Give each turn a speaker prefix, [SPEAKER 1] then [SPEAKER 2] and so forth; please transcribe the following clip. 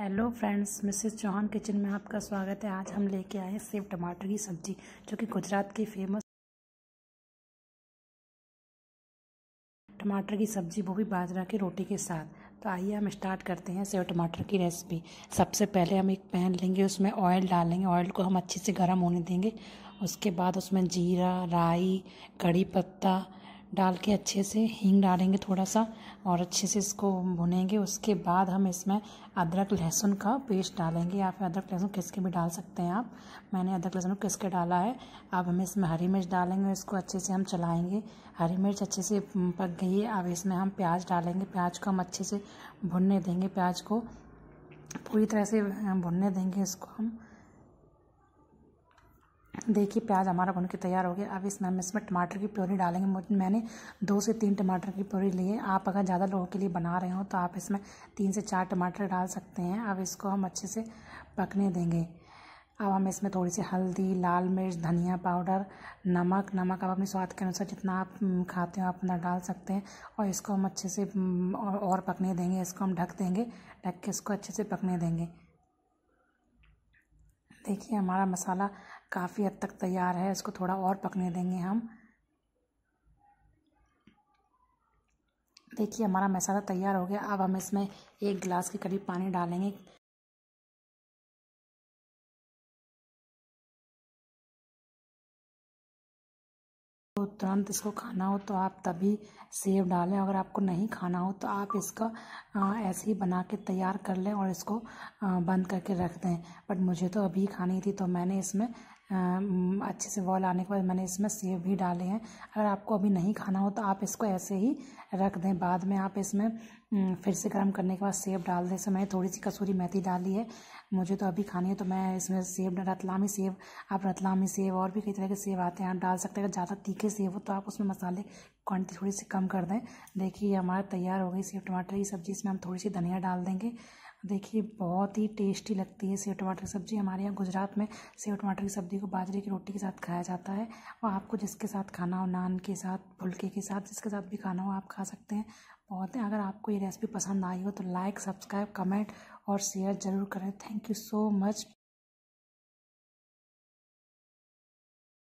[SPEAKER 1] hello friends Mrs Chauhan kitchen में आपका स्वागत है आज हम लेके आए हैं सेव टमाटर की सब्ज़ी जो कि गुजरात की फेमस टमाटर की सब्ज़ी वो भी बाजरा की रोटी के साथ तो आइए हम स्टार्ट करते हैं सेव टमाटर की रेसिपी सबसे पहले हम एक पैन लेंगे उसमें ऑयल डालेंगे ऑयल को हम अच्छे से गर्म होने देंगे उसके बाद उसमें जीरा राई कड़ी पत्ता डाल के अच्छे से हींग डालेंगे थोड़ा सा और अच्छे से इसको भुनेंगे उसके बाद हम इसमें अदरक लहसुन का पेस्ट डालेंगे या फिर अदरक लहसुन किसके भी डाल सकते हैं आप मैंने अदरक लहसुन किसके डाला है अब हम इसमें हरी मिर्च डालेंगे इसको अच्छे से हम चलाएँगे हरी मिर्च अच्छे से पक गई है अब इसमें हम प्याज डालेंगे प्याज को हम अच्छे से भुनने देंगे प्याज को पूरी तरह से भुनने देंगे इसको हम देखिए प्याज हमारा बन के तैयार हो गया अब इसमें हम इसमें टमाटर की प्योरी डालेंगे मैंने दो से तीन टमाटर की प्योरी ली है आप अगर ज़्यादा लोगों के लिए बना रहे हो तो आप इसमें तीन से चार टमाटर डाल सकते हैं अब इसको हम अच्छे से पकने देंगे अब हम इसमें थोड़ी सी हल्दी लाल मिर्च धनिया पाउडर नमक नमक आप अपने स्वाद के अनुसार जितना आप खाते हो आप अपना डाल सकते हैं और इसको हम अच्छे से और पकने देंगे इसको हम ढक देंगे ढक के इसको अच्छे से पकने देंगे देखिए हमारा मसाला काफ़ी हद तक तैयार है इसको थोड़ा और पकने देंगे हम देखिए हमारा मसाला तैयार हो गया अब हम इसमें एक गिलास के करीब पानी डालेंगे तो तुरंत इसको खाना हो तो आप तभी सेब डालें अगर आपको नहीं खाना हो तो आप इसका ऐसे ही बना के तैयार कर लें और इसको बंद करके रख दें बट मुझे तो अभी खानी थी तो मैंने इसमें अच्छे से बॉल आने के बाद मैंने इसमें सेब भी डाले हैं अगर आपको अभी नहीं खाना हो तो आप इसको ऐसे ही रख दें बाद में आप इसमें फिर से गर्म करने के बाद सेब डाल दें इसमें मैंने थोड़ी सी कसूरी मेथी डाली है मुझे तो अभी खानी है तो मैं इसमें सेब रतलामी सेब आप रतलामी सेब और भी कई तरह के सेब आते हैं आप डाल सकते हैं अगर ज़्यादा तीखे सेब हो तो आप उसमें मसाले क्वान्टिटी थोड़ी सी कम कर दें देखिए हमारा तैयार हो गई सेब टमाटर की सब्ज़ी इसमें हम थोड़ी सी धनिया डाल देंगे देखिए बहुत ही टेस्टी लगती है सेव टमाटर की सब्ज़ी हमारे यहाँ गुजरात में सेव टमाटर की सब्ज़ी को बाजरे की रोटी के साथ खाया जाता है और आपको जिसके साथ खाना हो नान के साथ फुलके के साथ जिसके साथ भी खाना हो आप खा सकते हैं बहुत है अगर आपको ये रेसिपी पसंद आई हो तो लाइक सब्सक्राइब कमेंट और शेयर ज़रूर करें थैंक यू सो मच